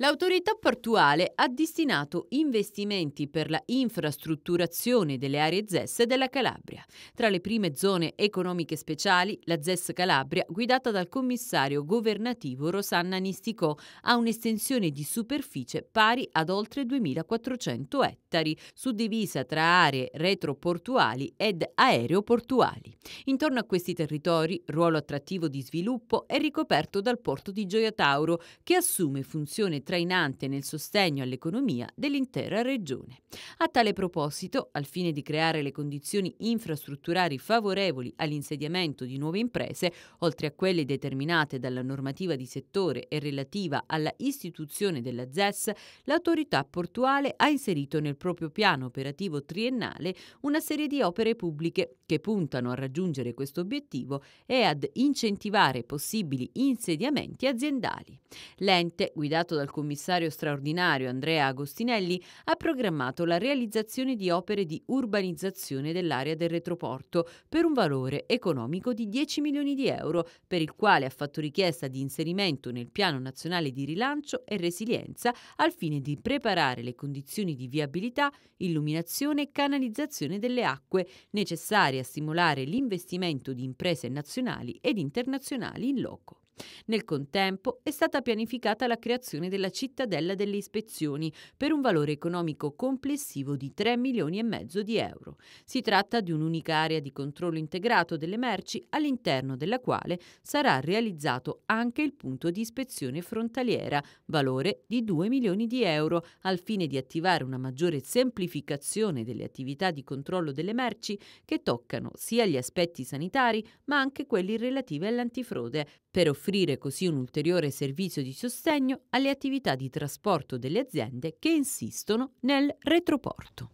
L'autorità portuale ha destinato investimenti per la infrastrutturazione delle aree ZES della Calabria. Tra le prime zone economiche speciali, la ZES Calabria, guidata dal commissario governativo Rosanna Nisticò, ha un'estensione di superficie pari ad oltre 2.400 ettari, suddivisa tra aree retroportuali ed aeroportuali. Intorno a questi territori, ruolo attrattivo di sviluppo è ricoperto dal porto di Gioia Tauro, che assume funzione trainante nel sostegno all'economia dell'intera regione. A tale proposito, al fine di creare le condizioni infrastrutturali favorevoli all'insediamento di nuove imprese, oltre a quelle determinate dalla normativa di settore e relativa alla istituzione della ZES, l'autorità portuale ha inserito nel proprio piano operativo triennale una serie di opere pubbliche che puntano a raggiungere questo obiettivo e ad incentivare possibili insediamenti aziendali. L'ente, guidato dal commissario straordinario Andrea Agostinelli ha programmato la realizzazione di opere di urbanizzazione dell'area del retroporto per un valore economico di 10 milioni di euro, per il quale ha fatto richiesta di inserimento nel Piano Nazionale di Rilancio e Resilienza al fine di preparare le condizioni di viabilità, illuminazione e canalizzazione delle acque necessarie a stimolare l'investimento di imprese nazionali ed internazionali in loco. Nel contempo è stata pianificata la creazione della cittadella delle ispezioni per un valore economico complessivo di 3 milioni e mezzo di euro. Si tratta di un'unica area di controllo integrato delle merci all'interno della quale sarà realizzato anche il punto di ispezione frontaliera, valore di 2 milioni di euro, al fine di attivare una maggiore semplificazione delle attività di controllo delle merci che toccano sia gli aspetti sanitari ma anche quelli relativi all'antifrode, per offrire così un ulteriore servizio di sostegno alle attività di trasporto delle aziende che insistono nel retroporto.